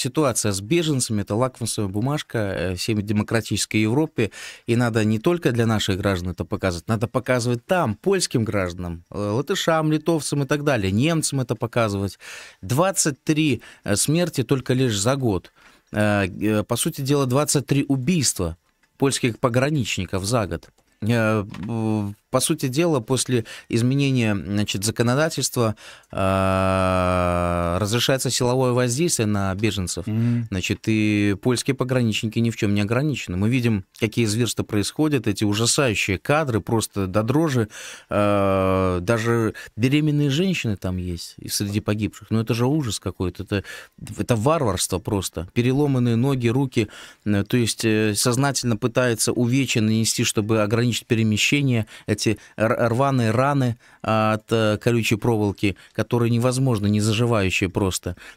ситуация с беженцами, это лакмусовая бумажка э, всей демократической Европе, и надо не только для наших граждан это показывать, надо показывать там, польским гражданам, э, латышам, литовцам и так далее, немцам это показывать. 23 э, смерти только лишь за год. По сути дела, 23 убийства польских пограничников за год. Э, по сути дела, после изменения значит, законодательства э, разрешается силовое воздействие на беженцев. Mm-hmm. Значит, и польские пограничники ни в чем не ограничены. Мы видим, какие зверства происходят, эти ужасающие кадры, просто до дрожи. Э, даже беременные женщины там есть среди погибших. Но ну, это же ужас какой-то, это, это варварство просто. Переломанные ноги, руки, то есть сознательно пытается увечья нанести, чтобы ограничить ограничить перемещение, эти рваные раны а, от э, колючей проволоки, которые невозможно, не заживающие просто.